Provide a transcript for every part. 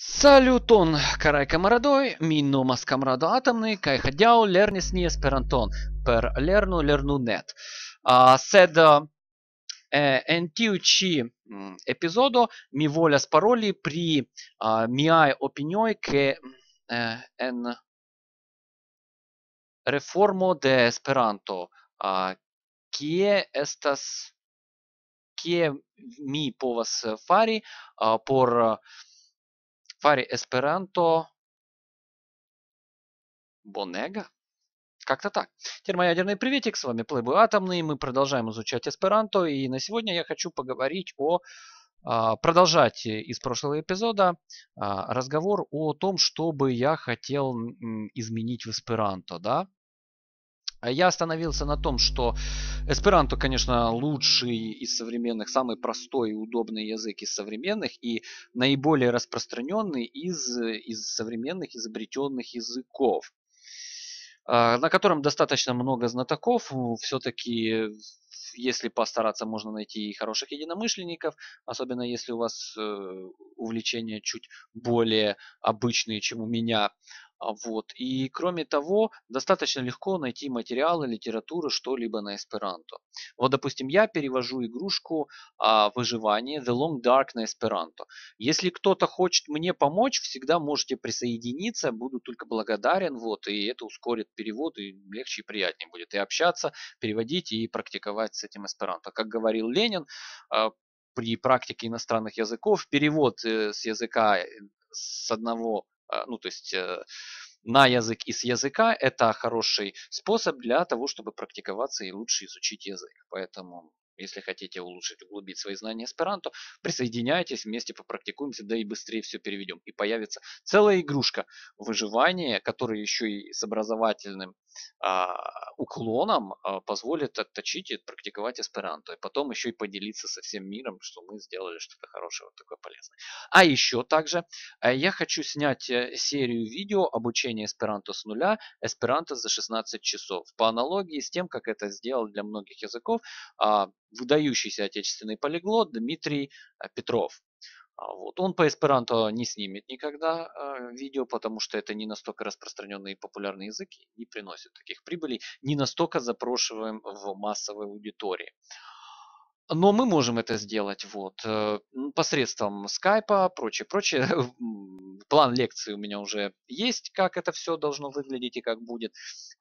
Saluton, karaj komaradoj, minno mas komarado, a tomne kai khadial lernis nie Esperanton per lernu.lernu.net. A ah, sed e eh, NTUČ mm, epizodo mi volas paroli pri ah, mi ai opinjoj ke eh, en reformo de Esperanto, ah, kie estas kie mi povas fari por Fari Esperanto Бонега? Как-то так. Термоядерный приветик, с вами Плейбой Атомный. Мы продолжаем изучать эсперанто. И на сегодня я хочу поговорить о... А, продолжать из прошлого эпизода а, разговор о том, что бы я хотел изменить в эсперанто. Да? А я остановился на том, что эсперанто, конечно, лучший из современных, самый простой и удобный язык из современных и наиболее распространенный из, из современных изобретенных языков, а, на котором достаточно много знатоков. Все-таки если постараться, можно найти и хороших единомышленников, особенно если у вас э, увлечения чуть более обычные, чем у меня. А, вот. И кроме того, достаточно легко найти материалы, литературу, что-либо на эсперанто. Вот, допустим, я перевожу игрушку а, выживание The Long Dark на эсперанто. Если кто-то хочет мне помочь, всегда можете присоединиться, буду только благодарен, вот, и это ускорит перевод, и легче и приятнее будет и общаться, переводить и практиковать с этим эсперанто. Как говорил Ленин, а, при практике иностранных языков перевод э, с языка э, с одного а, ну то есть э, на язык из языка это хороший способ для того, чтобы практиковаться и лучше изучить язык. Поэтому если хотите улучшить, углубить свои знания эсперанто, присоединяйтесь, вместе попрактикуемся, да и быстрее все переведем. И появится целая игрушка выживания, которая еще и с образовательным а, уклоном а, позволит отточить и практиковать эсперанто. И потом еще и поделиться со всем миром, что мы сделали что-то хорошее, вот такое полезное. А еще также э, я хочу снять э, серию видео обучения аспиранту с нуля, аспиранта за 16 часов. По аналогии с тем, как это сделал для многих языков а, выдающийся отечественный полиглот Дмитрий э, Петров. А вот. Он по эсперанто не снимет никогда э, видео, потому что это не настолько распространенный и популярный язык и не приносит таких прибылей. Не настолько запрошиваем в массовой аудитории. Но мы можем это сделать вот э, посредством скайпа, прочее, прочее. План лекции у меня уже есть, как это все должно выглядеть и как будет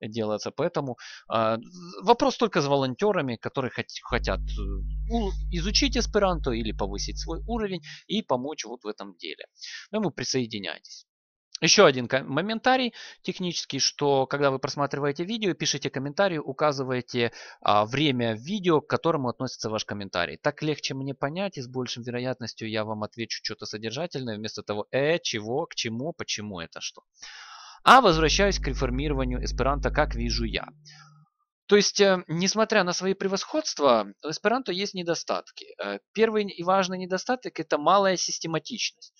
делаться. Поэтому а, вопрос только с волонтерами, которые хотят э, изучить эсперанто или повысить свой уровень и помочь вот в этом деле. Поэтому ну присоединяйтесь. Еще один моментарий технический, что когда вы просматриваете видео, пишите комментарий, указывайте а, время видео, к которому относится ваш комментарий. Так легче мне понять и с большей вероятностью я вам отвечу что-то содержательное вместо того «э», «чего», «к чему», «почему», «это что». А возвращаюсь к реформированию эсперанто, как вижу я. То есть, э, несмотря на свои превосходства, у эсперанто есть недостатки. Э, первый и важный недостаток – это малая систематичность.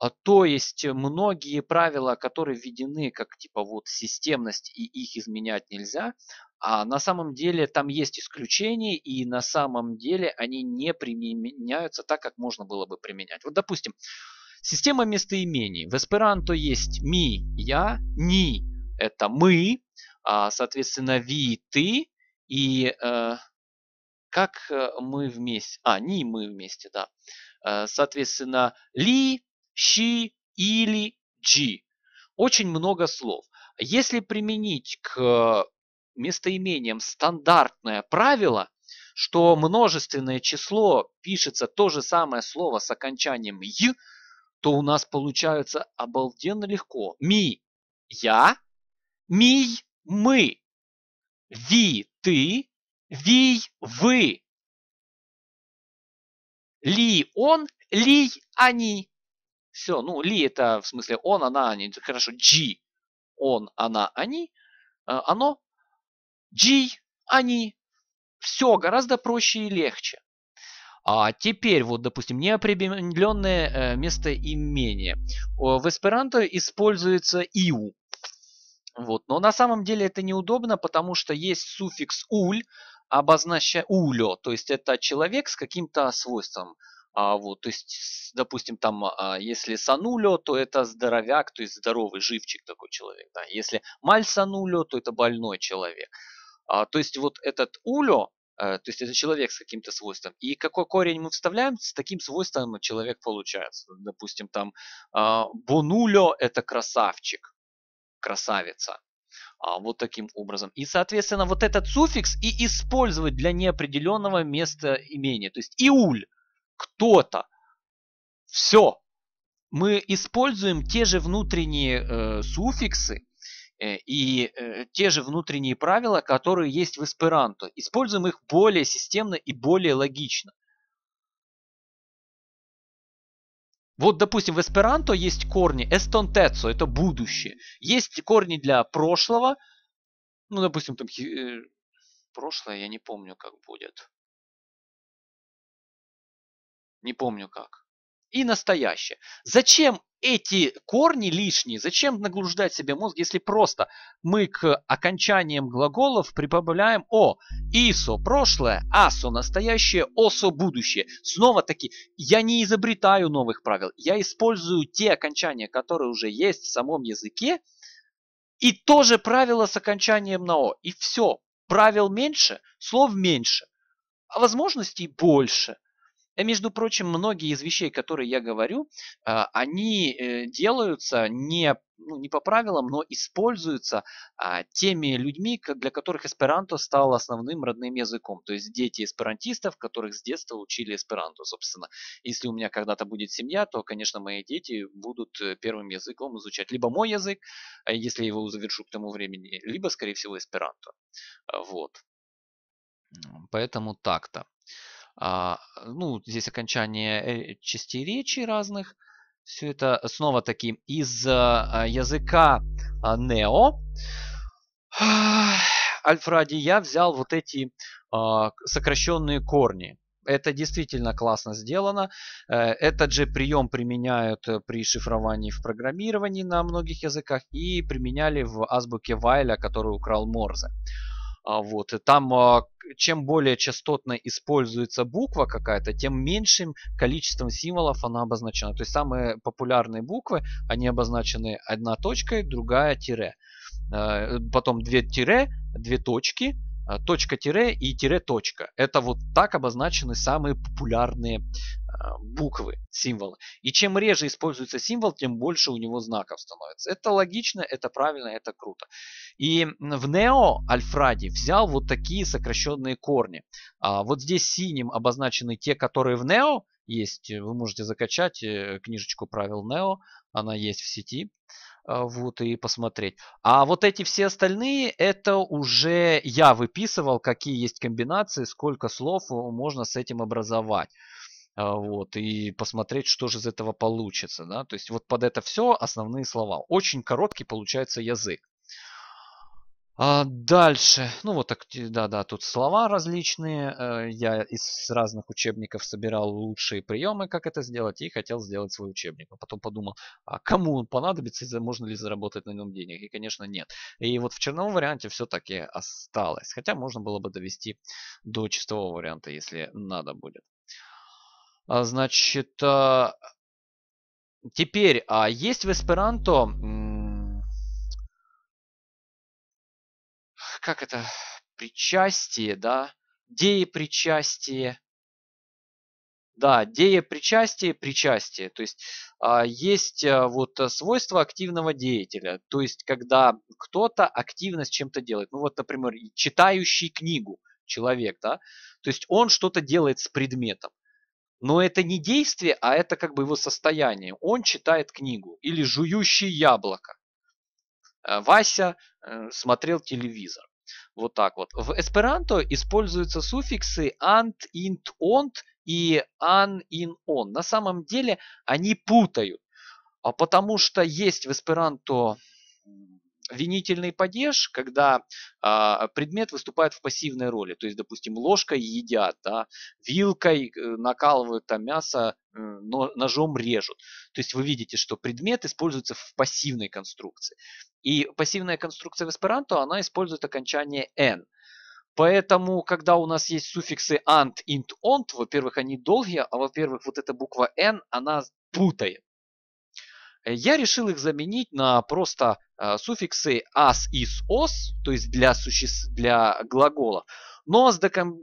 А, то есть э, многие правила, которые введены как типа вот системность и их изменять нельзя, а на самом деле там есть исключения, и на самом деле они не применяются так, как можно было бы применять. Вот допустим, система местоимений. В эсперанто есть ми, я, ни – это мы, а, соответственно, ви, ты, и э, как э, мы вместе, а, ни мы вместе, да. Соответственно, ли, she или g. Очень много слов. Если применить к э, местоимениям стандартное правило, что множественное число пишется то же самое слово с окончанием «й», то у нас получается обалденно легко. Ми – я, мий – мы, ви – ты, вий – вы, ли – он, лий – они. Все, ну, ли это в смысле он, она, они. Хорошо, G, он, она, они. А, оно. G, они. Все гораздо проще и легче. А теперь вот, допустим, неопределенное э, местоимение. В эсперанто используется иу. Вот. Но на самом деле это неудобно, потому что есть суффикс уль, обозначая улё, то есть это человек с каким-то свойством. А вот, то есть, допустим, там, а, если санулю, то это здоровяк, то есть здоровый живчик такой человек. Да. Если маль санулё, то это больной человек. А, то есть вот этот улё, э, то есть это человек с каким-то свойством. И какой корень мы вставляем, с таким свойством человек получается. Допустим, там а, бонулю, это красавчик, красавица. А, вот таким образом. И, соответственно, вот этот суффикс и использовать для неопределенного места имения. То есть иуль кто-то. Все. Мы используем те же внутренние э, суффиксы э, и э, те же внутренние правила, которые есть в эсперанто. Используем их более системно и более логично. Вот, допустим, в эсперанто есть корни эстонтецо, это будущее. Есть корни для прошлого, ну, допустим, там, э, прошлое, я не помню, как будет не помню как, и настоящее. Зачем эти корни лишние, зачем нагруждать себе мозг, если просто мы к окончаниям глаголов прибавляем «о». «Исо» – прошлое, «асо» – настоящее, «осо» – будущее. Снова-таки, я не изобретаю новых правил, я использую те окончания, которые уже есть в самом языке, и тоже правило с окончанием на «о». И все, правил меньше, слов меньше, а возможностей больше – Э, между прочим, многие из вещей, которые я говорю, э, они э, делаются не, ну, не по правилам, но используются а, теми людьми, для которых эсперанто стал основным родным языком. То есть дети эсперантистов, которых с детства учили эсперанто. Собственно, если у меня когда-то будет семья, то, конечно, мои дети будут первым языком изучать либо мой язык, если я его завершу к тому времени, либо, скорее всего, эсперанто. Вот. Поэтому так-то. А, ну, здесь окончание э, частей речи разных. Все это снова таки из а, языка а, Нео. Альфради, я взял вот эти сокращенные корни. Это действительно классно сделано. Э, этот же прием применяют при шифровании в программировании на многих языках и применяли в азбуке Вайля, который украл Морзе. А, вот. И там а, чем более частотно используется буква какая-то, тем меньшим количеством символов она обозначена. То есть самые популярные буквы, они обозначены одна точкой, другая тире. Э, потом две тире, две точки, Э, точка тире и тире точка. Это вот так обозначены самые популярные э, буквы, символы. И чем реже используется символ, тем больше у него знаков становится. Это логично, это правильно, это круто. И в Нео Альфради взял вот такие сокращенные корни. А вот здесь синим обозначены те, которые в Нео есть. Вы можете закачать э, книжечку правил Нео, она есть в сети. А, вот и посмотреть. А вот эти все остальные, это уже я выписывал, какие есть комбинации, сколько слов э, можно с этим образовать. А, вот, и посмотреть, что же из этого получится. Да? То есть вот под это все основные слова. Очень короткий получается язык. А, дальше, ну вот так, да-да, тут слова различные. Э, я из разных учебников собирал лучшие приемы, как это сделать, и хотел сделать свой учебник. Но потом подумал, а кому он понадобится, можно ли заработать на нем денег? И, конечно, нет. И вот в черновом варианте все-таки осталось. Хотя можно было бы довести до чистого варианта, если надо будет. А, значит, а, теперь, а есть в эсперанто как это, причастие, да, деепричастие. Да, деепричастие, причастие. То есть а, есть э, вот э, свойство активного деятеля. То есть когда кто-то активно с чем-то делает. Ну вот, например, читающий книгу человек, да. То есть он что-то делает с предметом. Но это не действие, а это как бы его состояние. Он читает книгу или жующий яблоко. Э, Вася смотрел телевизор. Вот так вот. В эсперанто используются суффиксы ant, int, ont и an, in, on. На самом деле они путают, а потому что есть в эсперанто винительный падеж, когда э, предмет выступает в пассивной роли. То есть, допустим, ложкой едят, да, вилкой э, накалывают там мясо, э, но ножом режут. То есть вы видите, что предмет используется в пассивной конструкции. И пассивная конструкция в эсперанто, она использует окончание «n». Поэтому, когда у нас есть суффиксы ant, int, ont, во-первых, они долгие, а во-первых, вот эта буква n, она путает. Э, я решил их заменить на просто э, суффиксы as, is, os, то есть для, суще... для глаголов, но с, доком,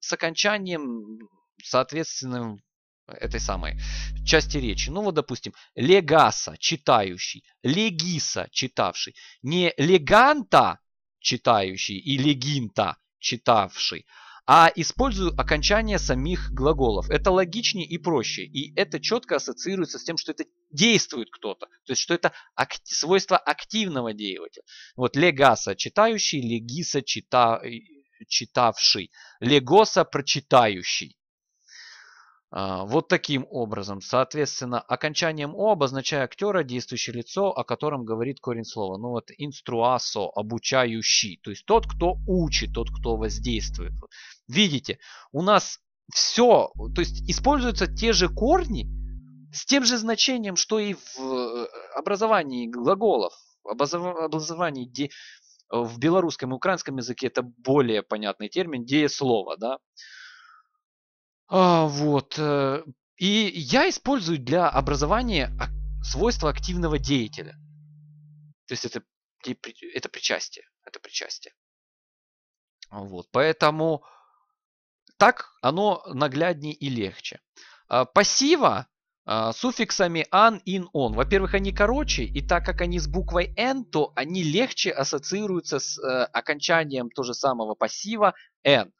с окончанием соответственным этой самой части речи. Ну вот, допустим, легаса, читающий, легиса, читавший, не леганта, читающий, и легинта, читавший, а использую окончание самих глаголов. Это логичнее и проще, и это четко ассоциируется с тем, что это действует кто-то, то есть что это акт, свойство активного деятеля. Вот легаса – читающий, легиса чита, э, – читавший, легоса – прочитающий. А, вот таким образом. Соответственно, окончанием «о» обозначая актера, действующее лицо, о котором говорит корень слова. Ну вот инструасо, обучающий, то есть тот, кто учит, тот, кто воздействует. Видите, у нас все, то есть используются те же корни с тем же значением, что и в э, образовании глаголов, образовании де... в белорусском и украинском языке это более понятный термин, дееслово, да. А, вот. Э, и я использую для образования свойства активного деятеля. То есть это, это причастие. Это причастие. Вот. Поэтому так оно нагляднее и легче. А, пассива а, суффиксами an, in, on. Во-первых, они короче, и так как они с буквой n, то они легче ассоциируются с э, окончанием того же самого пассива n.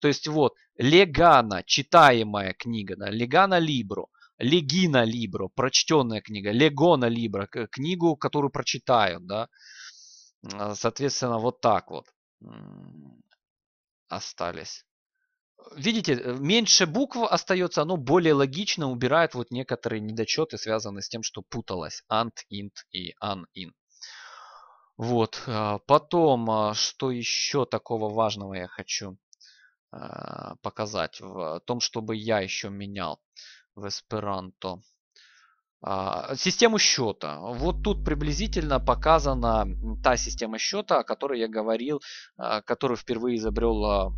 То есть вот легана, читаемая книга, да, легана либро, легина либро, прочтенная книга, легона либро, книгу, которую прочитаю, да. А, соответственно, вот так вот остались видите, э, меньше букв остается, оно более логично убирает вот некоторые недочеты, связанные с тем, что путалось. Ant, int и un-in. Вот. Э, потом, э, что еще такого важного я хочу показать в том, чтобы я еще менял в эсперанто. А, систему счета. Вот тут приблизительно показана та система счета, о которой я говорил, которую впервые изобрел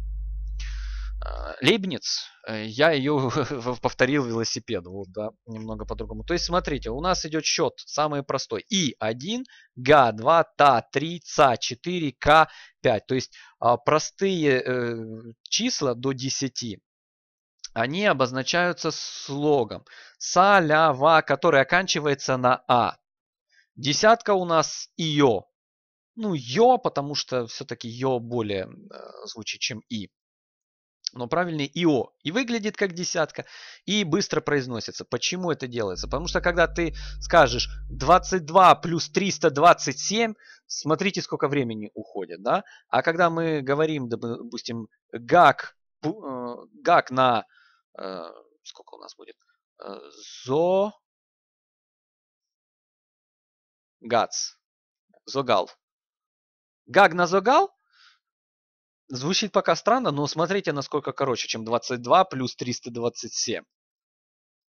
а, Лейбниц, э, я ее повторил велосипед, вот, да, немного по-другому. То есть, смотрите, у нас идет счет самый простой. И1, Г2, Та3, ЦА4, К5. То есть, а, простые э, числа до 10, они обозначаются слогом. Са, ля, ва, который оканчивается на А. Десятка у нас Ио. Ну, Йо, потому что все-таки Йо более э, звучит, чем И но правильный ИО. И выглядит как десятка, и быстро произносится. Почему это делается? Потому что когда ты скажешь 22 плюс 327, смотрите, сколько времени уходит. Да? А когда мы говорим, допустим, гак, э, гак на... Э, сколько у нас будет? Э, Зо... Гац. Зогал. Гаг на зогал Звучит пока странно, но смотрите, насколько короче, чем 22 плюс 327.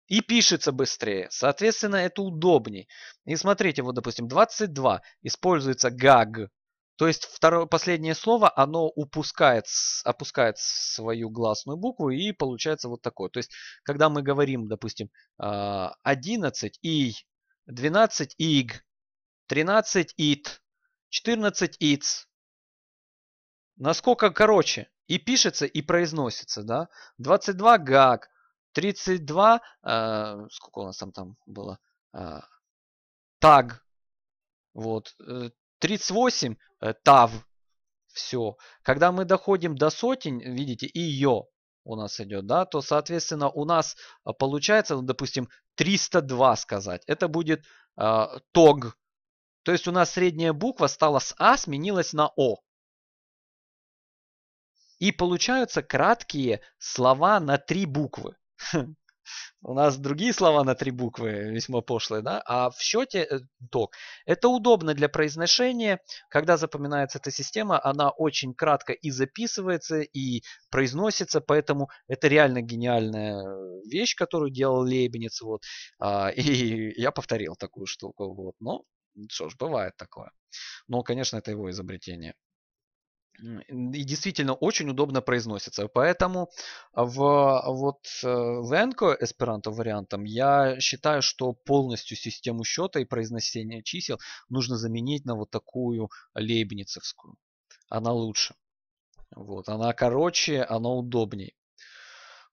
И пишется быстрее. Соответственно, это удобнее. И смотрите, вот, допустим, 22 используется гаг. То есть второе, последнее слово, оно упускает, опускает свою гласную букву и получается вот такое. То есть, когда мы говорим, допустим, 11 и, 12 иг, 13 ит, 14 иц, насколько короче и пишется, и произносится, да. 22 гаг, 32, э, сколько у нас там, там было, э, таг, вот, 38 э, э, тав, все. Когда мы доходим до сотен, видите, и ее у нас идет, да, то, соответственно, у нас э, получается, ну, допустим, 302 сказать. Это будет э, тог. То есть у нас средняя буква стала с А, сменилась на О. И получаются краткие слова на три буквы. У нас другие слова на три буквы весьма пошлые, да? А в счете э, ток. Это удобно для произношения. Когда запоминается эта система, она очень кратко и записывается, и произносится. Поэтому это реально гениальная вещь, которую делал Лейбниц. Вот. А, и я повторил такую штуку. Вот. Но ну, что ж, бывает такое. Но, ну, конечно, это его изобретение и действительно очень удобно произносится. Поэтому в вот э, Венко эсперанто вариантом я считаю, что полностью систему счета и произношения чисел нужно заменить на вот такую лейбницевскую. Она лучше. Вот, она короче, она удобнее.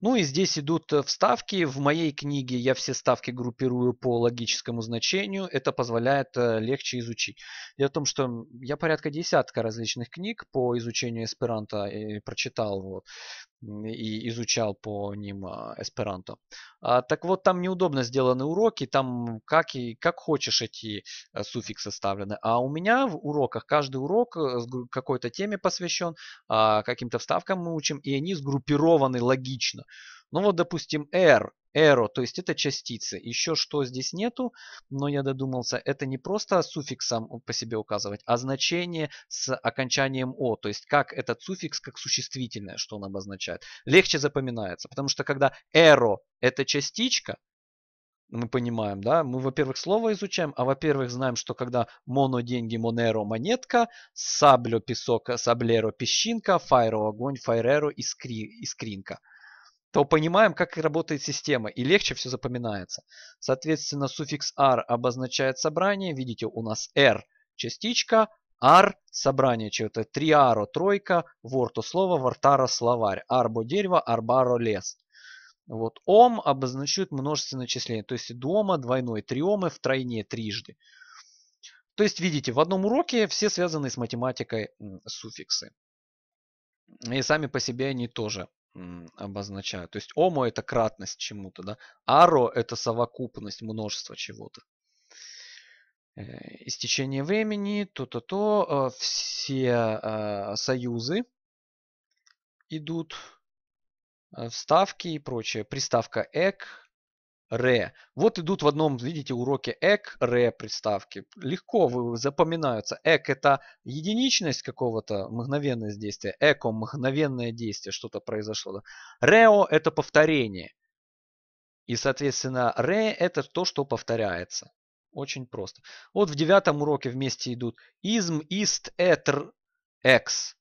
Ну и здесь идут э, вставки. В моей книге я все ставки группирую по логическому значению. Это позволяет э, легче изучить. Дело в том, что я порядка десятка различных книг по изучению эсперанто э, прочитал. Вот и изучал по ним а, эсперанто. А, так вот, там неудобно сделаны уроки, там как, и, как хочешь эти э, суффиксы составлены. А у меня в уроках каждый урок э, какой-то теме посвящен, а, каким-то вставкам мы учим, и они сгруппированы логично. Ну вот, допустим, R Эро, то есть это частицы. Еще что здесь нету, но я додумался, это не просто суффиксом по себе указывать, а значение с окончанием о, то есть как этот суффикс, как существительное, что он обозначает. Легче запоминается, потому что когда эро это частичка, мы понимаем, да, мы, во-первых, слово изучаем, а во-первых, знаем, что когда моно деньги, монеро монетка, саблю песок, саблеро песчинка, файро огонь, файреро искри, искринка – то понимаем, как работает система, и легче все запоминается. Соответственно, суффикс r обозначает собрание. Видите, у нас r частичка, r собрание чего-то. Триаро тройка, ворто слово, вортаро словарь. Арбо дерево, арбаро лес. Вот ом обозначает множественное числение, то есть дома, двойной, триомы, втройне, трижды. То есть, видите, в одном уроке все связаны с математикой суффиксы. И сами по себе они тоже обозначают. То есть омо это кратность чему-то, да? Аро это совокупность множества чего-то. Э, истечение времени, то-то-то, э, все э, союзы идут, вставки и прочее. Приставка эк, ре. Вот идут в одном, видите, уроке эк, ре приставки. Легко запоминаются. Эк это единичность какого-то, мгновенность действия. Эко мгновенное действие, что-то произошло. Рео это повторение. И, соответственно, ре это то, что повторяется. Очень просто. Вот в девятом уроке вместе идут изм, ист, этр, экс.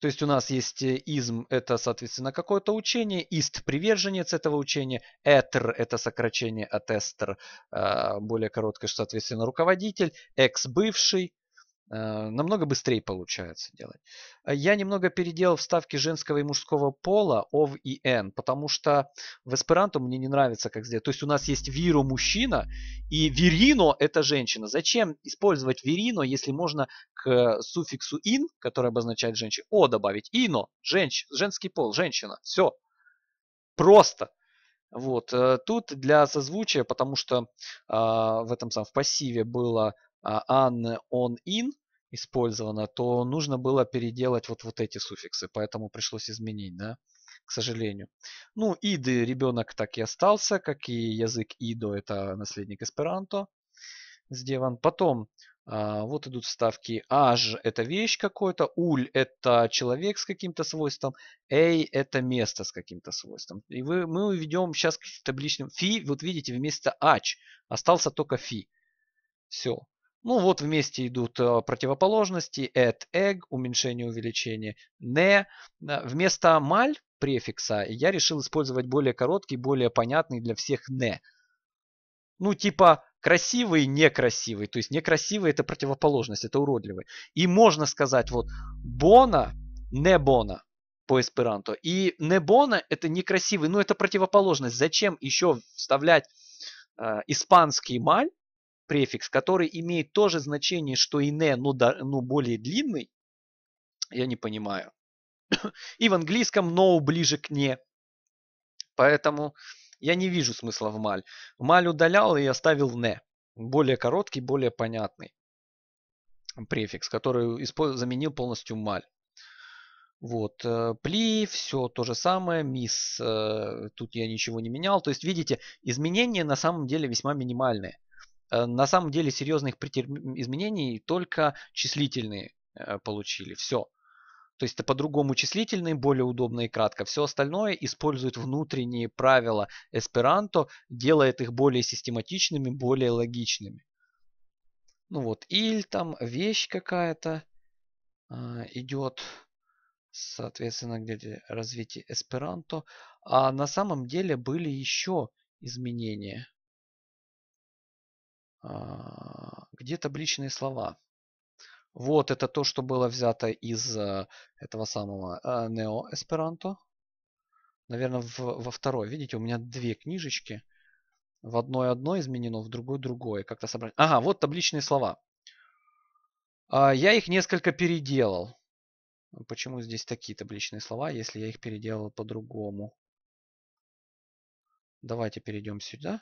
То есть у нас есть э, изм, это, соответственно, какое-то учение, ист – приверженец этого учения, этер – это сокращение от эстер, а, более короткое, что соответственно, руководитель, экс – бывший, Э, намного быстрее получается делать. Э, я немного переделал вставки женского и мужского пола ов и n, потому что в эсперанто мне не нравится, как сделать. То есть у нас есть виру мужчина и верино это женщина. Зачем использовать верино, если можно к суффиксу in, который обозначает женщину, о добавить ино, женщ, женский пол, женщина. Все. Просто. Вот. Э, тут для созвучия, потому что э, в этом самом в пассиве было а, an, он, ин использовано, то нужно было переделать вот, вот эти суффиксы. Поэтому пришлось изменить, да, к сожалению. Ну, иды ребенок так и остался, как и язык идо, это наследник эсперанто сделан. Потом а, вот идут вставки. Аж – это вещь какой-то, уль – это человек с каким-то свойством, эй – это место с каким-то свойством. И вы, мы уведем сейчас к табличным. Фи, вот видите, вместо ач остался только фи. Все. Ну вот вместе идут э, противоположности at, egg, уменьшение, увеличение, не, э, Вместо маль префикса я решил использовать более короткий, более понятный для всех не. Ну типа красивый, некрасивый. То есть некрасивый это противоположность, это уродливый. И можно сказать вот бона, не бона по эсперанто. И не бона это некрасивый, но это противоположность. Зачем еще вставлять э, испанский маль? префикс, который имеет то же значение, что и не, но, да, но более длинный, я не понимаю. И в английском no ближе к не. Поэтому я не вижу смысла в маль. Маль удалял и оставил не. Более короткий, более понятный префикс, который заменил полностью маль. Вот, э, пли, все то же самое, мисс, э, тут я ничего не менял. То есть, видите, изменения на самом деле весьма минимальные. Э, на самом деле серьезных изменений только числительные э, получили. Все. То есть это по-другому числительные, более удобно и кратко. Все остальное использует внутренние правила эсперанто, делает их более систематичными, более логичными. Ну вот, или там вещь какая-то а, идет, соответственно, где-то развитие эсперанто. А на самом деле были еще изменения. А, где табличные слова? Вот это то, что было взято из э, этого самого Neo Esperanto. Наверное, в, во второй. Видите, у меня две книжечки. В одной одно изменено, в другой другое. Как-то собрать. Ага, вот табличные слова. А, я их несколько переделал. Почему здесь такие табличные слова, если я их переделал по-другому? Давайте перейдем сюда.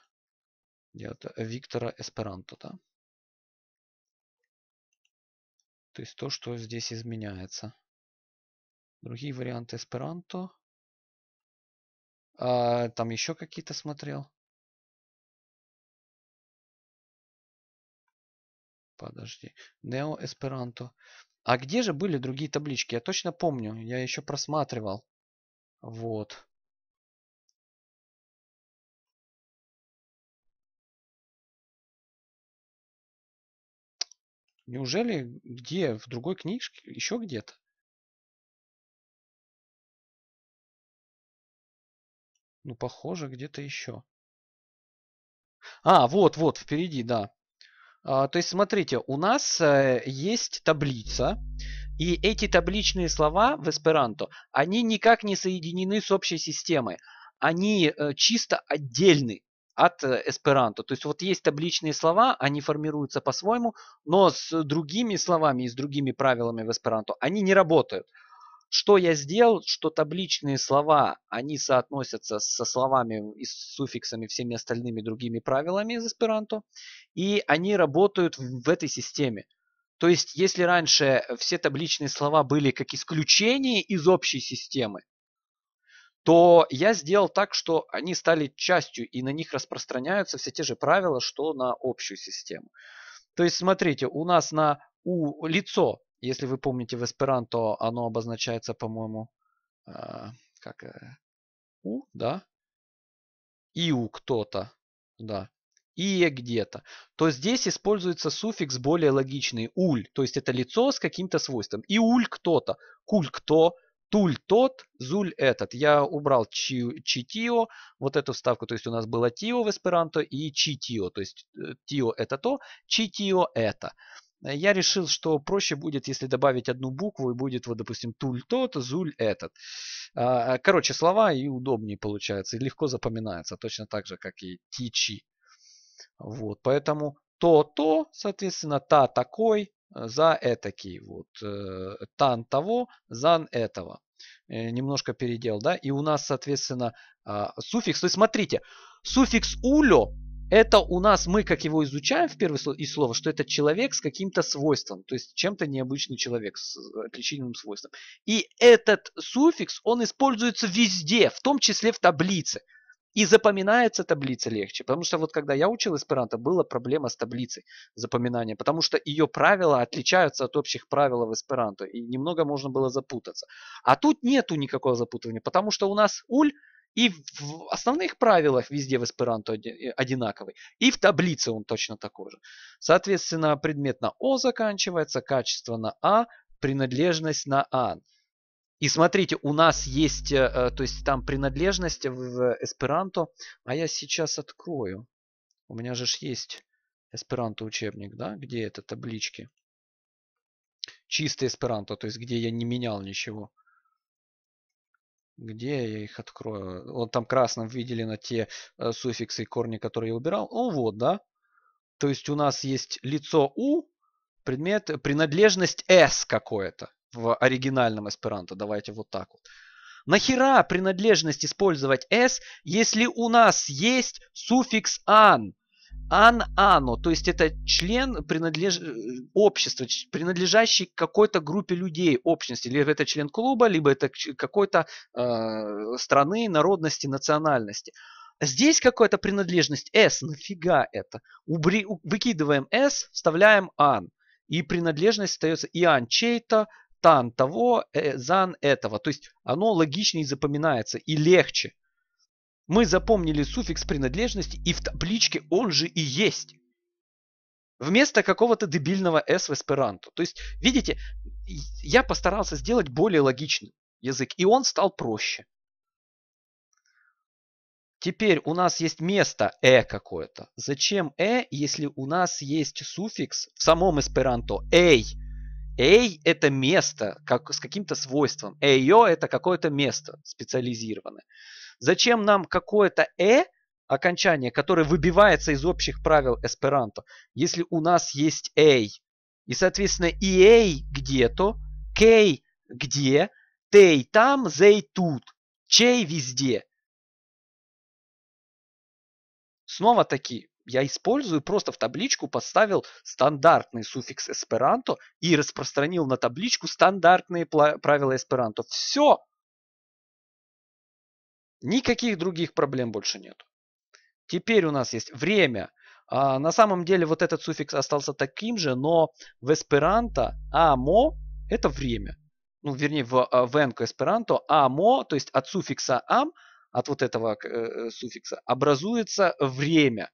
Э, Виктора Эсперанто. да. То есть то, что здесь изменяется. Другие варианты эсперанто. А, там еще какие-то смотрел. Подожди. Нео эсперанто. А где же были другие таблички? Я точно помню. Я еще просматривал. Вот. Неужели где? В другой книжке? Еще где-то? Ну, похоже, где-то еще. А, вот, вот, впереди, да. А, то есть, смотрите, у нас э, есть таблица, и эти табличные слова в эсперанто, они никак не соединены с общей системой. Они э, чисто отдельны от э, эсперанто. То есть вот есть табличные слова, они формируются по-своему, но с другими словами и с другими правилами в эсперанто они не работают. Что я сделал, что табличные слова, они соотносятся со словами и с суффиксами всеми остальными другими правилами из эсперанто, и они работают в этой системе. То есть, если раньше все табличные слова были как исключение из общей системы, то я сделал так, что они стали частью и на них распространяются все те же правила, что на общую систему. То есть смотрите, у нас на у лицо, если вы помните в эсперанто, оно обозначается, по-моему, э, как э, у, да, и у кто-то, да, и где-то, то здесь используется суффикс более логичный уль, то есть это лицо с каким-то свойством. И уль кто-то, куль кто, -то, Туль тот, зуль этот. Я убрал чи, читио, вот эту вставку, то есть у нас было тио в эсперанто и читио, то есть э, тио это то, читио это. Я решил, что проще будет, если добавить одну букву, и будет, вот, допустим, туль тот, зуль этот. А, а, короче, слова и удобнее получается, и легко запоминается, точно так же, как и тичи. Вот, поэтому то-то, соответственно, та такой, Э, за этакий, вот, э, тан того, зан этого. Э, немножко передел, да, и у нас, соответственно, а, суффикс, то есть смотрите, суффикс улю, это у нас, мы как его изучаем в первое из слово, что это человек с каким-то свойством, то есть чем-то необычный человек с отличительным свойством. И этот суффикс, он используется везде, в том числе в таблице. И запоминается таблица легче, потому что вот когда я учил эсперанто, была проблема с таблицей запоминания, потому что ее правила отличаются от общих правил в эсперанто, и немного можно было запутаться. А тут нету никакого запутывания, потому что у нас уль и в основных правилах везде в эсперанто э, одинаковый. И в таблице он точно такой же. Соответственно, предмет на О заканчивается, качество на А, принадлежность на Ан. И смотрите, у нас есть, э, э, то есть там принадлежность в эсперанто. А я сейчас открою. У меня же есть эсперанто учебник, да? Где это таблички? Чистый эсперанто, то есть где я не менял ничего. Где я их открою? Вот там красным видели на те э, суффиксы и корни, которые я убирал. О, вот, да? То есть у нас есть лицо У, предмет, принадлежность S какое-то в оригинальном эсперанто. Давайте вот так вот. Нахера принадлежность использовать s, если у нас есть суффикс an? an, ano, то есть это член принадлеж... Э, общества, принадлежащий какой-то группе людей, общности. Либо это член клуба, либо это какой-то э, страны, народности, национальности. Здесь какая-то принадлежность S, нафига это? Убри... Выкидываем S, вставляем an И принадлежность остается и an чей-то, тан того, э, зан этого. То есть оно логичнее запоминается и легче. Мы запомнили суффикс принадлежности и в табличке он же и есть. Вместо какого-то дебильного S в эсперанто. То есть, видите, я постарался сделать более логичный язык, и он стал проще. Теперь у нас есть место «э» какое-то. Зачем «э», если у нас есть суффикс в самом эсперанто «эй»? Эй – это место как, с каким-то свойством. Эйо – это какое-то место специализированное. Зачем нам какое-то «э» окончание, которое выбивается из общих правил эсперанто, если у нас есть «эй». И, соответственно, и «эй» где-то, «кей» где, «тей» там, «зей» тут, «чей» везде. Снова таки, я использую, просто в табличку поставил стандартный суффикс эсперанто и распространил на табличку стандартные правила эсперанто. Все. Никаких других проблем больше нет. Теперь у нас есть время. А, на самом деле вот этот суффикс остался таким же, но в эсперанто амо это время. Ну, вернее, в а, венко эсперанто амо, то есть от суффикса ам, от вот этого э, э суффикса, образуется время.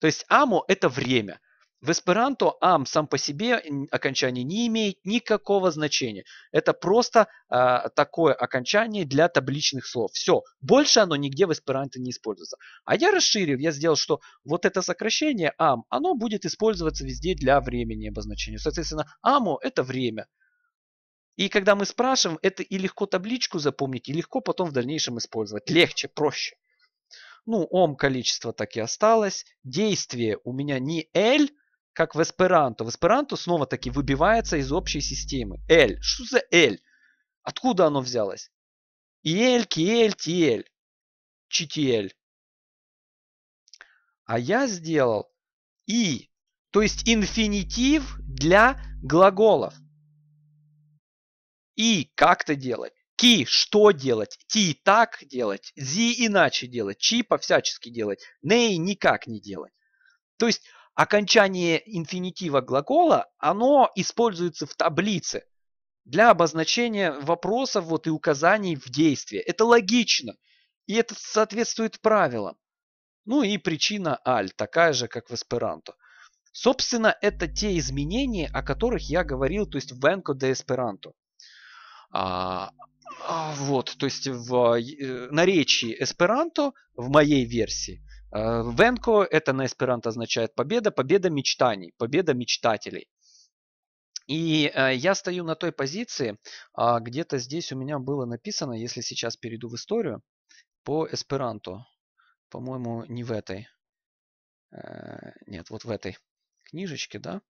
То есть амо – это время. В эсперанто ам сам по себе окончание не имеет никакого значения. Это просто э, такое окончание для табличных слов. Все, больше оно нигде в эсперанто не используется. А я расширил, я сделал, что вот это сокращение ам, оно будет использоваться везде для времени обозначения. Соответственно, амо – это время. И когда мы спрашиваем, это и легко табличку запомнить, и легко потом в дальнейшем использовать. Легче, проще. Ну, ом количество так и осталось. Действие у меня не L, как в эсперанто. В эсперанто снова-таки выбивается из общей системы. L. Что за L? Откуда оно взялось? ИЛ, КИЛ, ТИЛ. ЧТЛ. А я сделал И. То есть инфинитив для глаголов. И как-то делать. Ки что делать, ти так делать, зи иначе делать, чи по-всячески делать, ней никак не делать. То есть окончание инфинитива глагола, оно используется в таблице для обозначения вопросов вот и указаний в действии. Это логично, и это соответствует правилам. Ну и причина аль, такая же, как в эсперанто. Собственно, это те изменения, о которых я говорил, то есть в Венко де Эсперанто. А, а, вот, то есть в э, наречии эсперанто в моей версии э, Венко это на эсперанто означает победа, победа мечтаний, победа мечтателей. И э, я стою на той позиции, а где-то здесь у меня было написано, если сейчас перейду в историю, по эсперанто. По-моему, не в этой. Нет, вот в этой книжечке, да?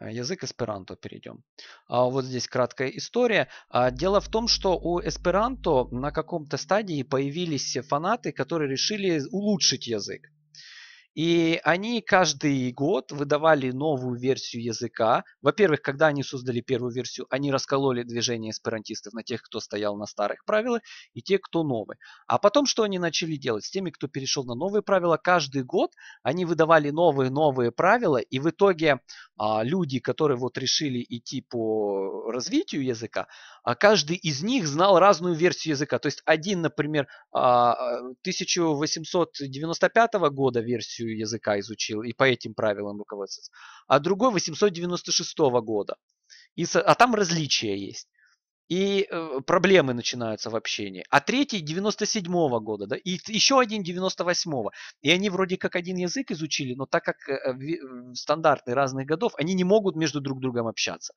Э, язык эсперанто перейдем. А вот здесь краткая история. А дело в том, что у эсперанто на каком-то стадии появились фанаты, которые решили улучшить язык. И они каждый год выдавали новую версию языка. Во-первых, когда они создали первую версию, они раскололи движение эсперантистов на тех, кто стоял на старых правилах, и те, кто новые. А потом, что они начали делать? С теми, кто перешел на новые правила, каждый год они выдавали новые-новые правила, и в итоге а, люди, которые вот решили идти по развитию языка, а, каждый из них знал разную версию языка. То есть один, например, 1895 а, года версию функцию языка изучил и по этим правилам руководствуется. А другой 896 года. И, а там различия есть. И э, проблемы начинаются в общении. А третий 97 года, да, и еще один 98 -го. И они вроде как один язык изучили, но так как э, э, стандарты разных годов, они не могут между друг другом общаться.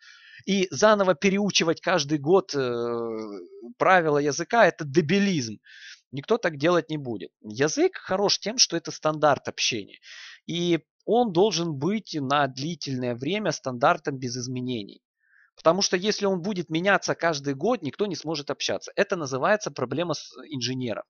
И заново переучивать каждый год правила языка – это дебилизм. Никто так делать не будет. Язык хорош тем, что это стандарт общения. И он должен быть на длительное время стандартом без изменений. Потому что если он будет меняться каждый год, никто не сможет общаться. Это называется проблема с инженеров.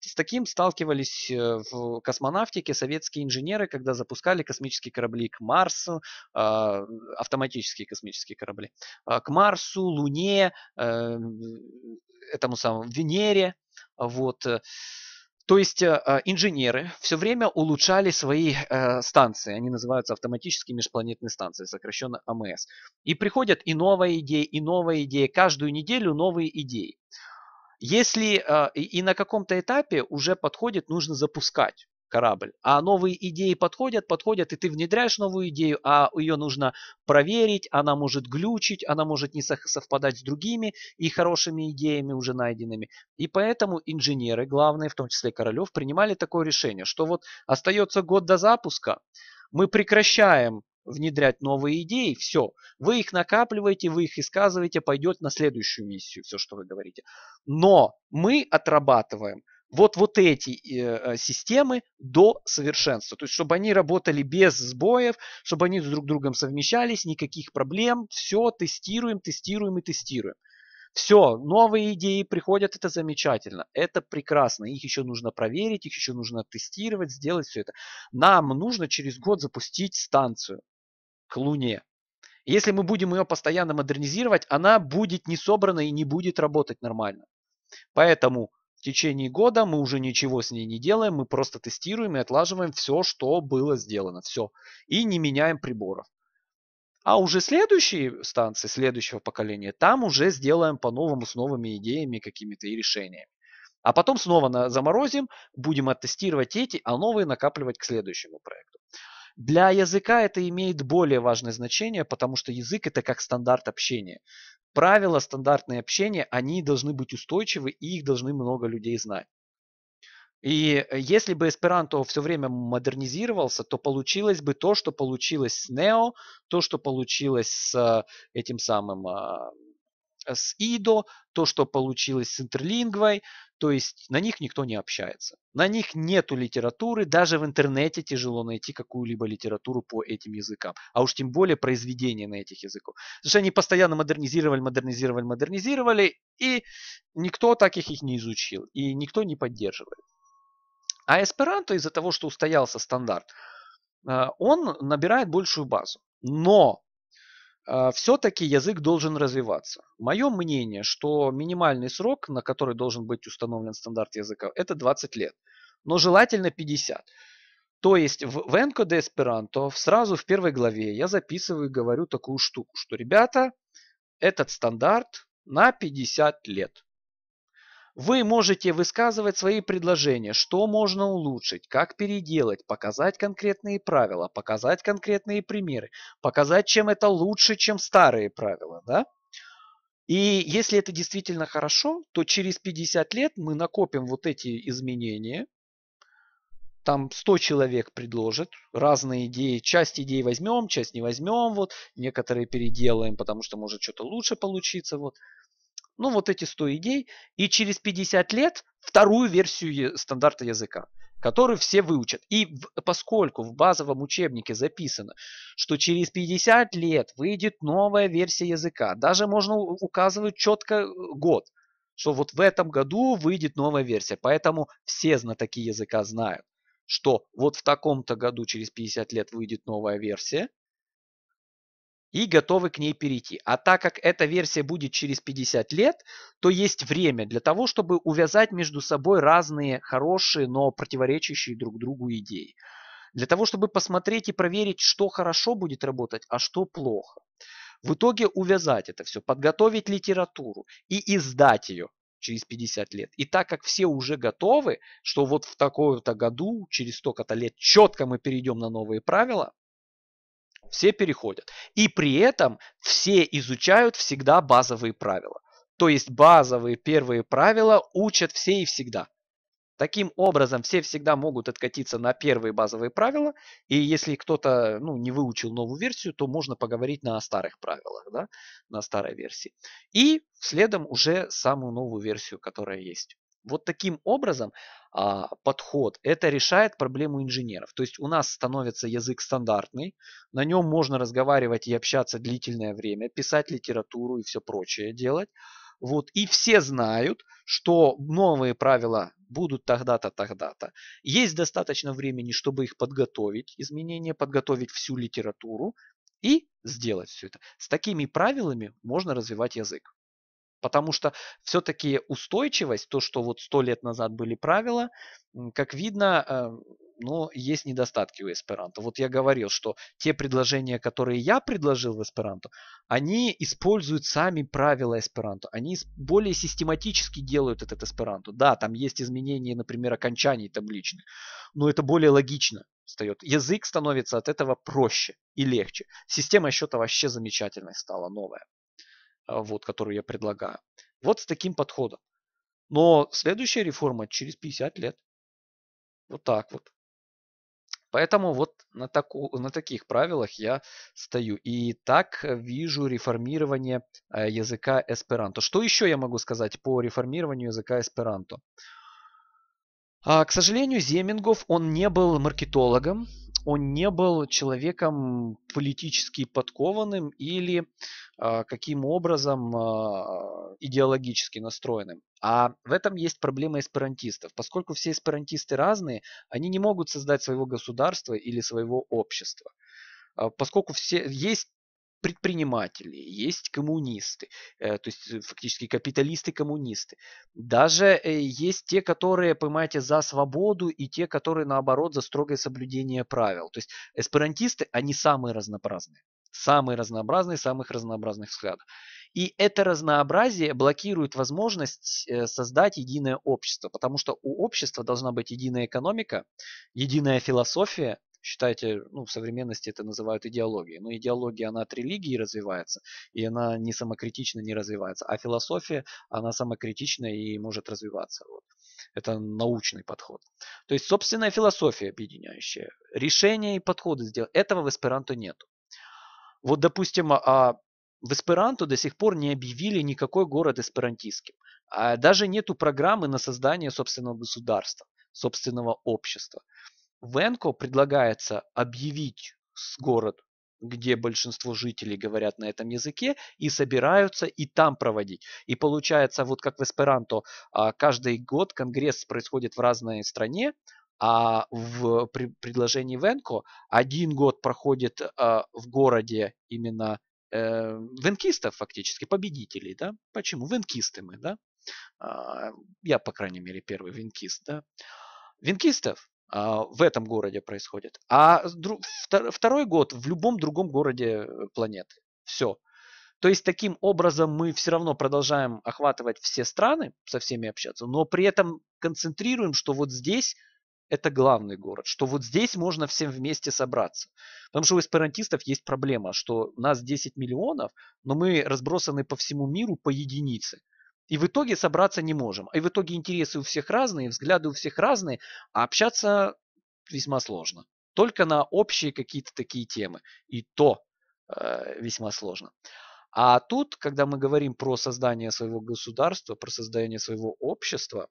С таким сталкивались э, в космонавтике советские инженеры, когда запускали космические корабли к Марсу, а, автоматические космические корабли, а, к Марсу, Луне, э, этому самому Венере. Вот. Э, то есть э, э, инженеры все время улучшали свои станции. Они называются автоматические межпланетные станции, сокращенно АМС. И приходят и новые идеи, и новые идеи. Каждую неделю новые идеи. Если и на каком-то этапе уже подходит, нужно запускать корабль. А новые идеи подходят, подходят, и ты внедряешь новую идею, а ее нужно проверить, она может глючить, она может не совпадать с другими и хорошими идеями уже найденными. И поэтому инженеры, главные, в том числе Королев, принимали такое решение, что вот остается год до запуска, мы прекращаем внедрять новые идеи, все, вы их накапливаете, вы их исказываете, пойдет на следующую миссию, все, что вы говорите. Но мы отрабатываем вот, вот эти э, системы до совершенства. То есть, чтобы они работали без сбоев, чтобы они друг с другом совмещались, никаких проблем. Все тестируем, тестируем и тестируем. Все, новые идеи приходят, это замечательно, это прекрасно. Их еще нужно проверить, их еще нужно тестировать, сделать все это. Нам нужно через год запустить станцию к Луне. Если мы будем ее постоянно модернизировать, она будет не собрана и не будет работать нормально. Поэтому в течение года мы уже ничего с ней не делаем, мы просто тестируем и отлаживаем все, что было сделано. Все. И не меняем приборов. А уже следующие станции, следующего поколения, там уже сделаем по-новому с новыми идеями какими-то и решениями. А потом снова на, заморозим, будем оттестировать эти, а новые накапливать к следующему проекту. Для языка это имеет более важное значение, потому что язык это как стандарт общения. Правила стандартные общения, они должны быть устойчивы и их должны много людей знать. И э, если бы эсперанто все время модернизировался, то получилось бы то, что получилось с Нео, то, что получилось с э, этим самым а, с IDO, то, что получилось с интерлингвой, то есть на них никто не общается. На них нету литературы, даже в интернете тяжело найти какую-либо литературу по этим языкам, а уж тем более произведения на этих языках. Потому что они постоянно модернизировали, модернизировали, модернизировали, и никто таких их не изучил, и никто не поддерживает. А эсперанто из-за того, что устоялся стандарт, э, он набирает большую базу. Но а, все-таки язык должен развиваться. Мое мнение, что минимальный срок, на который должен быть установлен стандарт языка, это 20 лет, но желательно 50. То есть в Венко де Эсперанто сразу в первой главе я записываю и говорю такую штуку, что ребята, этот стандарт на 50 лет. Вы можете высказывать свои предложения, что можно улучшить, как переделать, показать конкретные правила, показать конкретные примеры, показать, чем это лучше, чем старые правила. Да? И если это действительно хорошо, то через 50 лет мы накопим вот эти изменения, там 100 человек предложит разные идеи. Часть идей возьмем, часть не возьмем. Вот. Некоторые переделаем, потому что может что-то лучше получиться. Вот. Ну, вот эти 100 идей. И через 50 лет вторую версию стандарта языка который все выучат. И поскольку в базовом учебнике записано, что через 50 лет выйдет новая версия языка, даже можно указывать четко э, год, что вот в этом году выйдет новая версия. Поэтому все знатоки языка знают, что вот в таком-то году через 50 лет выйдет новая версия, и готовы к ней перейти. А так как эта версия будет через 50 лет, то есть время для того, чтобы увязать между собой разные хорошие, но противоречащие друг другу идеи. Для того, чтобы посмотреть и проверить, что хорошо будет работать, а что плохо. В итоге увязать это все, подготовить литературу и издать ее через 50 лет. И так как все уже готовы, что вот в таком-то году, через столько-то лет четко мы перейдем на новые правила, все переходят. И при этом все изучают всегда базовые правила. То есть базовые первые правила учат все и всегда. Таким образом, все всегда могут откатиться на первые базовые правила, и если кто-то ну, не выучил новую версию, то можно поговорить на старых правилах, да, на старой версии. И следом уже самую новую версию, которая есть. Вот таким образом а, подход это решает проблему инженеров. То есть у нас становится язык стандартный, на нем можно разговаривать и общаться длительное время, писать литературу и все прочее делать. Вот, и все знают, что новые правила будут тогда-то, тогда-то. Есть достаточно времени, чтобы их подготовить, изменения, подготовить всю литературу и сделать все это. С такими правилами можно развивать язык. Потому что все-таки устойчивость, то, что вот сто лет назад были правила, как видно, э, но есть недостатки у эсперанто. Вот я говорил, что те предложения, которые я предложил в эсперанто, они используют сами правила эсперанто. Они более систематически делают этот эсперанто. Да, там есть изменения, например, окончаний табличных, но это более логично встает. Язык становится от этого проще и легче. Система счета вообще замечательная стала новая. А, вот, которую я предлагаю. Вот с таким подходом. Но следующая реформа через 50 лет. Вот так вот. Поэтому вот на, таку, на таких правилах я стою. И так вижу реформирование э, языка эсперанто. Что еще я могу сказать по реформированию языка эсперанто? А, к сожалению, Земингов, он не был маркетологом, он не был человеком политически подкованным или э, каким образом э, идеологически настроенным. А в этом есть проблема эсперантистов. Поскольку все эсперантисты разные, они не могут создать своего государства или своего общества. А поскольку все, есть предприниматели, есть коммунисты, э, то есть э, фактически капиталисты-коммунисты. Даже э, есть те, которые, понимаете, за свободу и те, которые наоборот за строгое соблюдение правил. То есть эсперантисты, они самые разнообразные. Самые разнообразные, самых разнообразных взглядов. И это разнообразие блокирует возможность создать единое общество, потому что у общества должна быть единая экономика, единая философия, считайте, ну, в современности это называют идеологией. Но идеология, она от религии развивается, и она не самокритично не развивается. А философия, она самокритична и может развиваться. Вот. Это научный подход. То есть собственная философия объединяющая. Решения и подходы сделать. Этого в эсперанто нету. Вот, допустим, а, а в эсперанто до сих пор не объявили никакой город эсперантистским. А даже нету программы на создание собственного государства, собственного общества. Венко предлагается объявить город, где большинство жителей говорят на этом языке, и собираются и там проводить. И получается, вот как в Эсперанто, а, каждый год конгресс происходит в разной стране, а в предложении Венко один год проходит а, в городе именно э, венкистов фактически, победителей, да? Почему? Венкисты мы, да? А, я, по крайней мере, первый венкист, да? Венкистов. А, в этом городе происходит. А второй год в любом другом городе э, планеты. Все. То есть таким образом мы все равно продолжаем охватывать все страны, со всеми общаться, но при этом концентрируем, что вот здесь это главный город, что вот здесь можно всем вместе собраться. Потому что у эсперантистов есть проблема, что нас 10 миллионов, но мы разбросаны по всему миру по единице. И в итоге собраться не можем. И в итоге интересы у всех разные, взгляды у всех разные, а общаться весьма сложно. Только на общие какие-то такие темы. И то э, весьма сложно. А тут, когда мы говорим про создание своего государства, про создание своего общества,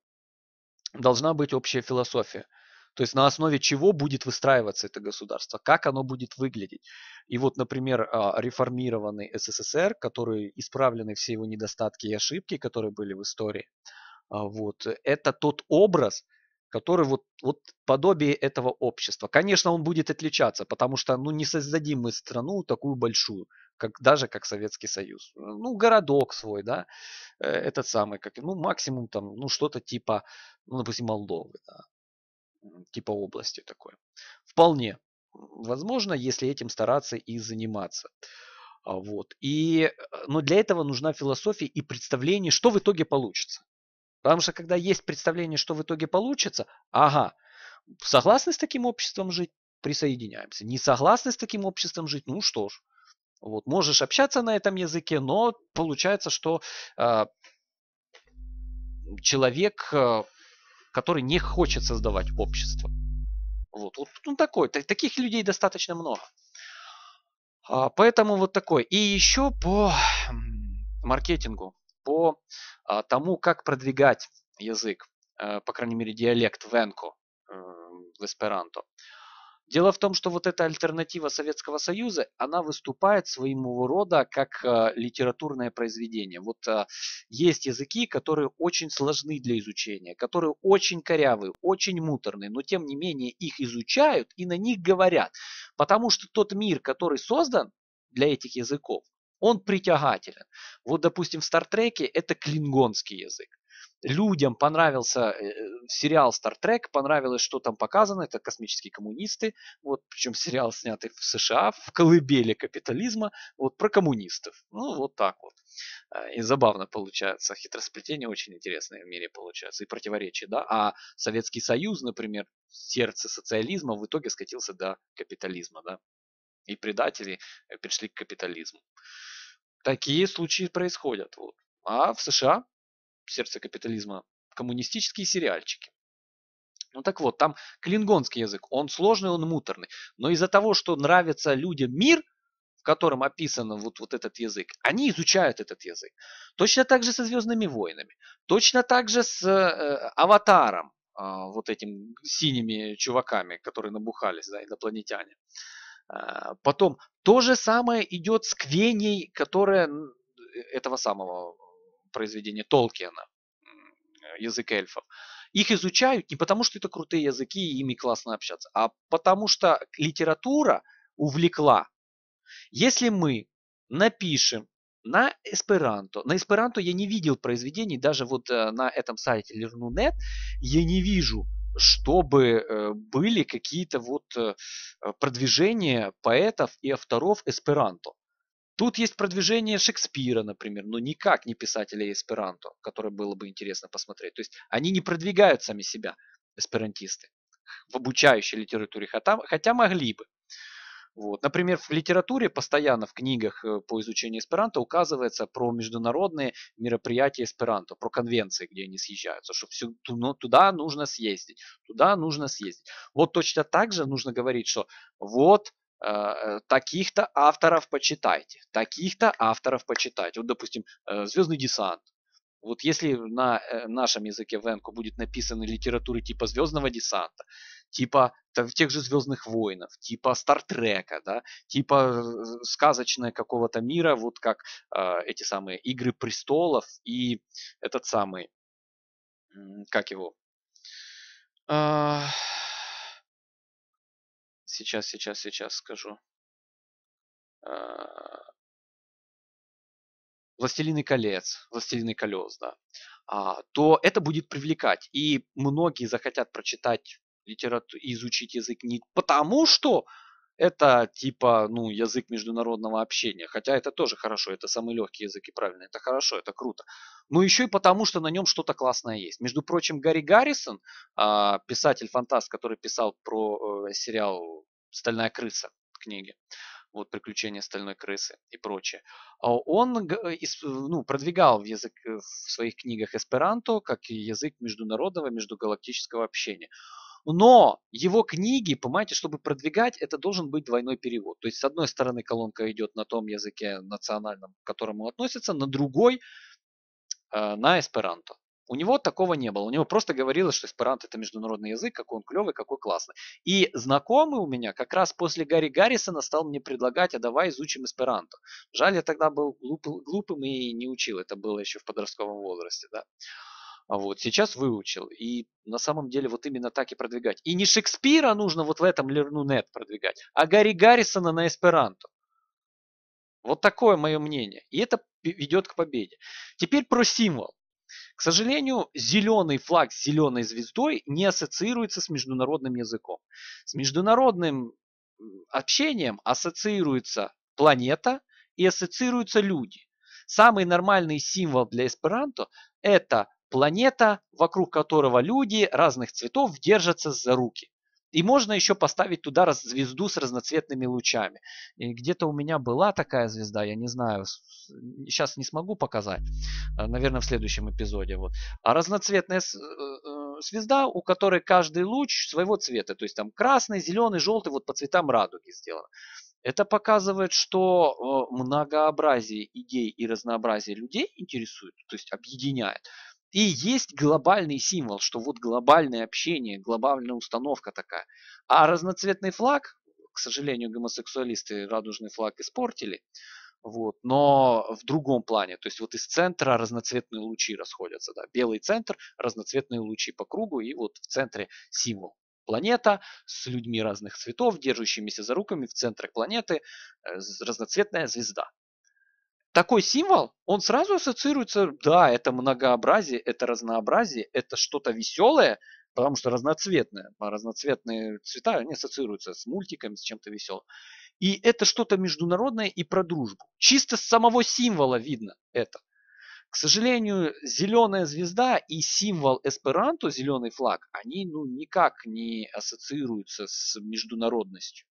должна быть общая философия – то есть на основе чего будет выстраиваться это государство, как оно будет выглядеть. И вот, например, а, реформированный СССР, который исправлены все его недостатки и ошибки, которые были в истории, а, вот, это тот образ, который вот, вот подобие этого общества. Конечно, он будет отличаться, потому что ну, не создадим мы страну такую большую, как, даже как Советский Союз. Ну, городок свой, да, э, этот самый, как, ну, максимум там, ну, что-то типа, ну, допустим, Молдовы, да, типа области такое. Вполне возможно, если этим стараться и заниматься. А, вот. И, э, но для этого нужна философия и представление, что в итоге получится. Потому что когда есть представление, что в итоге получится, ага, согласны с таким обществом жить, присоединяемся. Не согласны с таким обществом жить, ну что ж. Вот, можешь общаться на этом языке, но получается, что э, человек э, который не хочет создавать общество. Вот, вот ну, такой, таких людей достаточно много. А, поэтому вот такой. И еще по маркетингу, по а, тому, как продвигать язык, а, по крайней мере, диалект венко э, в эсперанто. Дело в том, что вот эта альтернатива Советского Союза, она выступает своего рода как э, литературное произведение. Вот э, есть языки, которые очень сложны для изучения, которые очень корявые, очень муторны, но тем не менее их изучают и на них говорят. Потому что тот мир, который создан для этих языков, он притягателен. Вот, допустим, в Стартреке это клингонский язык людям понравился э, э, сериал Star Trek, понравилось, что там показано, это космические коммунисты, вот, причем сериал снятый в США, в колыбели капитализма, вот, про коммунистов. Ну, вот так вот. А, и забавно получается, хитросплетения очень интересные в мире получаются, и противоречия, да, а Советский Союз, например, сердце социализма в итоге скатился до капитализма, да, и предатели э, перешли к капитализму. Такие случаи происходят, вот. А в США сердце капитализма, коммунистические сериальчики. Ну так вот, там клингонский язык, он сложный, он муторный. Но из-за того, что нравится людям мир, в котором описан вот, вот этот язык, они изучают этот язык. Точно так же со «Звездными войнами», точно так же с э, «Аватаром», э, вот этим синими чуваками, которые набухались, да, инопланетяне. Э, потом, то же самое идет с Квеней, которая э, этого самого произведения Толкиена, язык эльфов. Их изучают не потому, что это крутые языки и ими классно общаться, а потому что литература увлекла. Если мы напишем на эсперанто, на эсперанто я не видел произведений, даже вот э, на этом сайте Learn.net я не вижу чтобы э, были какие-то вот э, продвижения поэтов и авторов эсперанто. Тут есть продвижение Шекспира, например, но никак не писателя эсперанто, которое было бы интересно посмотреть. То есть они не продвигают сами себя, эсперантисты, в обучающей литературе, хотя, могли бы. Вот. Например, в литературе постоянно в книгах э, по изучению эсперанто указывается про международные мероприятия эсперанто, про конвенции, где они съезжаются, что всю, ну, туда нужно съездить, туда нужно съездить. Вот точно так же нужно говорить, что вот Э, таких-то авторов почитайте, таких-то авторов почитайте. Вот, допустим, э, «Звездный десант». Вот если на э, нашем языке венку будет написано литературы типа «Звездного десанта», типа тех же «Звездных воинов», типа «Стартрека», да, типа сказочное какого-то мира, вот как э, эти самые «Игры престолов» и этот самый, как его, Сейчас, сейчас, сейчас скажу. А, «Властелины колец», «Властелины колес», да, а, то это будет привлекать. И многие захотят прочитать литературу, изучить язык не потому, что это типа ну, язык международного общения. Хотя это тоже хорошо, это самый легкий язык и правильно, это хорошо, это круто. Но ну, еще и потому, что на нем что-то классное есть. Между прочим, Гарри Гаррисон, а, писатель-фантаст, который писал про э, сериал «Стальная крыса» книги, вот «Приключения стальной крысы» и прочее, а он э, ну, продвигал в, язык, э, в своих книгах эсперанто как язык международного, междугалактического общения. Но его книги, понимаете, чтобы продвигать, это должен быть двойной перевод. То есть, с одной стороны, колонка идет на том языке национальном, к которому относится, на другой а, на эсперанто. У него такого не было. У него просто говорилось, что эсперанто это международный язык, какой он клевый, какой классный. И знакомый у меня как раз после Гарри Гаррисона стал мне предлагать, а давай изучим эсперанто. Жаль, я тогда был глупым и не учил. Это было еще в подростковом возрасте. Да. А вот, сейчас выучил. И на самом деле вот именно так и продвигать. И не Шекспира нужно вот в этом Лернунет продвигать, а Гарри Гаррисона на эсперанто. Вот такое мое мнение. И это ведет к победе. Теперь про символ. К сожалению, зеленый флаг с зеленой звездой не ассоциируется с международным языком. С международным общением ассоциируется планета и ассоциируются люди. Самый нормальный символ для эсперанто – это планета, вокруг которого люди разных цветов держатся за руки. И можно еще поставить туда раз звезду с разноцветными лучами. И Где-то у меня была такая звезда, я не знаю, сейчас не смогу показать, э, наверное, в следующем эпизоде. Вот. А разноцветная э, э, звезда, у которой каждый луч своего цвета, то есть там красный, зеленый, желтый, вот по цветам радуги сделано. Это показывает, что многообразие идей и разнообразие людей интересует, то есть объединяет и есть глобальный символ, что вот глобальное общение, глобальная установка такая. А разноцветный флаг, к сожалению, гомосексуалисты радужный флаг испортили, вот, но в другом плане. То есть вот из центра разноцветные лучи расходятся. Да, белый центр, разноцветные лучи по кругу, и вот в центре символ. Планета с людьми разных цветов, держащимися за руками в центре планеты э, разноцветная звезда такой символ, он сразу ассоциируется, да, это многообразие, это разнообразие, это что-то веселое, потому что разноцветное, а разноцветные цвета, они ассоциируются с мультиками, с чем-то веселым. И это что-то международное и про дружбу. Чисто с самого символа видно это. К сожалению, зеленая звезда и символ эсперанто, зеленый флаг, они ну, никак не ассоциируются с международностью.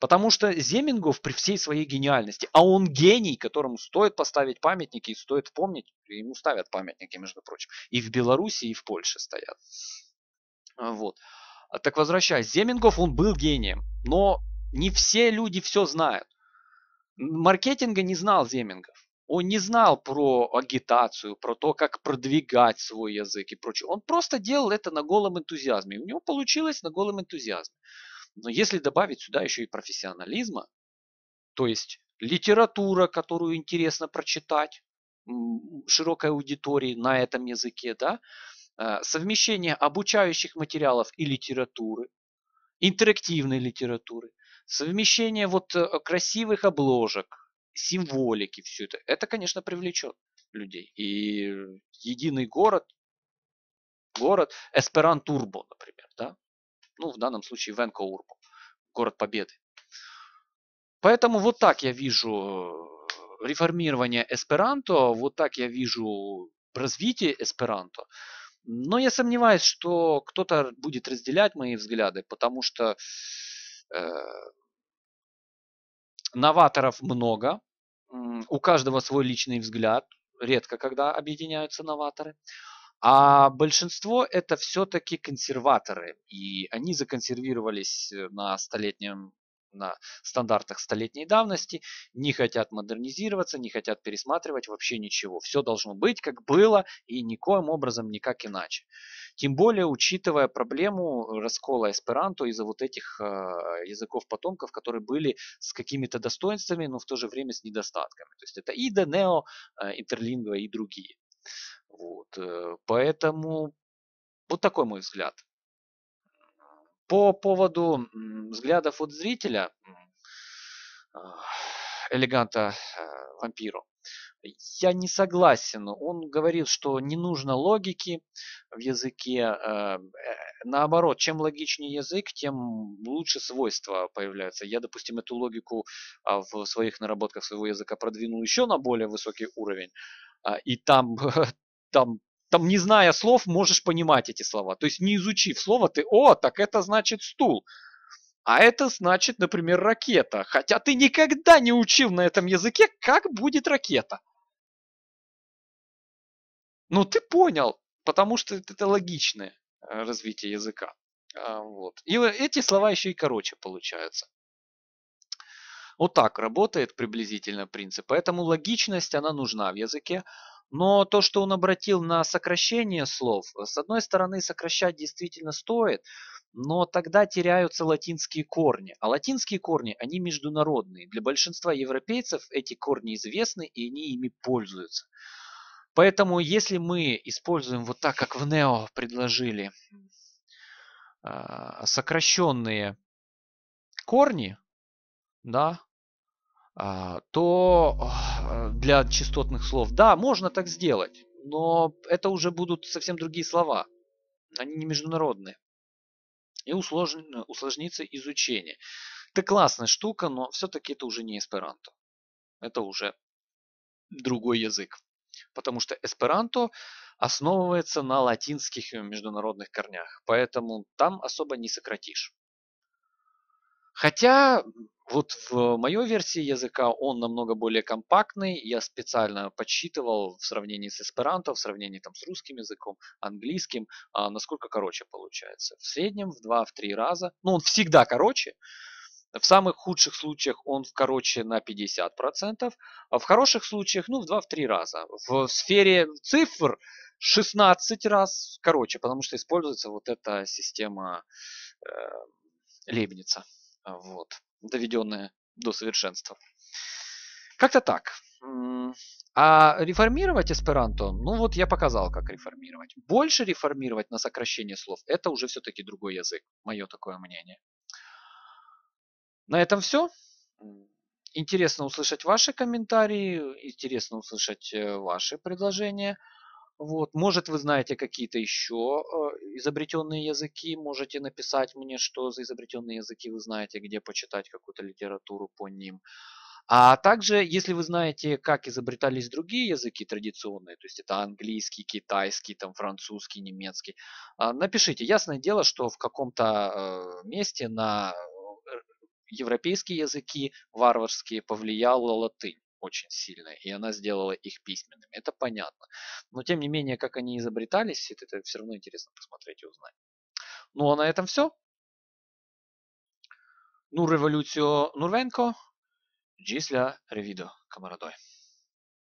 Потому что Земингов при всей своей гениальности, а он гений, которому стоит поставить памятники и стоит помнить, ему ставят памятники, между прочим, и в Беларуси, и в Польше стоят. А, вот. А, так возвращаясь, Земингов, он был гением, но не все люди все знают. Маркетинга не знал Земингов. Он не знал про агитацию, про то, как продвигать свой язык и прочее. Он просто делал это на голом энтузиазме. у него получилось на голом энтузиазме. Но если добавить сюда еще и профессионализма, то есть литература, которую интересно прочитать широкой аудитории на этом языке, да, а, совмещение обучающих материалов и литературы, интерактивной литературы, совмещение вот э, красивых обложек, символики, все это, это, конечно, привлечет людей. И э, единый город, город Эсперан Турбо, например, да, ну, в данном случае Венкоурбу, город Победы. Поэтому вот так я вижу э, реформирование эсперанто, вот так я вижу развитие эсперанто. Но я сомневаюсь, что кто-то будет разделять мои взгляды, потому что э, новаторов много, у каждого свой личный взгляд, редко когда объединяются новаторы. А большинство это все-таки консерваторы, и они законсервировались э, на столетнем на стандартах столетней давности, не хотят модернизироваться, не хотят пересматривать вообще ничего. Все должно быть, как было, и никоим образом никак иначе. Тем более, учитывая проблему э, раскола эсперанто из-за вот этих э, языков-потомков, которые были с какими-то достоинствами, но в то же время с недостатками. То есть это и Денео, э, Интерлингва и другие. Вот. Э, поэтому вот такой мой взгляд. По поводу взглядов от зрителя, а, элеганта э, вампиру. Я не согласен. Он говорит, что не нужно логики в языке. А, э, наоборот, чем логичнее язык, тем лучше свойства появляются. Я, допустим, эту логику а, в своих наработках своего языка продвинул еще на более высокий уровень. И там там, там, не зная слов, можешь понимать эти слова. То есть не изучив слово, ты, о, так это значит стул. А это значит, например, ракета. Хотя ты никогда не учил на этом языке, как будет ракета. Но ну, ты понял, потому что это логичное э, развитие языка. А, вот. И эти слова еще и короче получаются. Вот так работает приблизительно принцип. Поэтому логичность, она нужна в языке. Но то, что он обратил на сокращение слов, с одной стороны, сокращать действительно стоит, но тогда теряются латинские корни. А латинские корни, они международные. Для большинства европейцев эти корни известны, и они ими пользуются. Поэтому, если мы используем вот так, как в Нео предложили, а, сокращенные корни, да, а, то Э, для частотных слов. Да, можно так сделать, но это уже будут совсем другие слова. Они не международные. И усложнено, усложнится изучение. Это классная штука, но все-таки это уже не эсперанто. Это уже другой язык. Потому что эсперанто основывается на латинских международных корнях. Поэтому там особо не сократишь. Хотя вот в моей версии языка он намного более компактный. Я специально подсчитывал в сравнении с эсперанто, в сравнении там, с русским языком, английским, а, насколько короче получается. В среднем в 2-3 раза. Ну, он всегда короче. В самых худших случаях он короче на 50%, а в хороших случаях ну, в 2-3 раза. В сфере цифр 16 раз короче, потому что используется вот эта система э, Лейбница. А, вот, доведенные до совершенства. Как-то так. А реформировать эсперанто, ну вот я показал, как реформировать. Больше реформировать на сокращение слов, это уже все-таки другой язык, мое такое мнение. На этом все. Интересно услышать ваши комментарии, интересно услышать э, ваши предложения. Вот. Может, вы знаете какие-то еще э, изобретенные языки, можете написать мне, что за изобретенные языки вы знаете, где почитать какую-то литературу по ним. А также, если вы знаете, как изобретались другие языки традиционные, то есть это английский, китайский, там, французский, немецкий, а, напишите. Ясное дело, что в каком-то э, месте на э, европейские языки варварские повлияла латынь очень сильная и она сделала их письменными. Это понятно. Но тем не менее, как они изобретались, это, это все равно интересно посмотреть и узнать. Ну а на этом все. Ну революцию Нурвенко. Джисля ревидо, камарадой.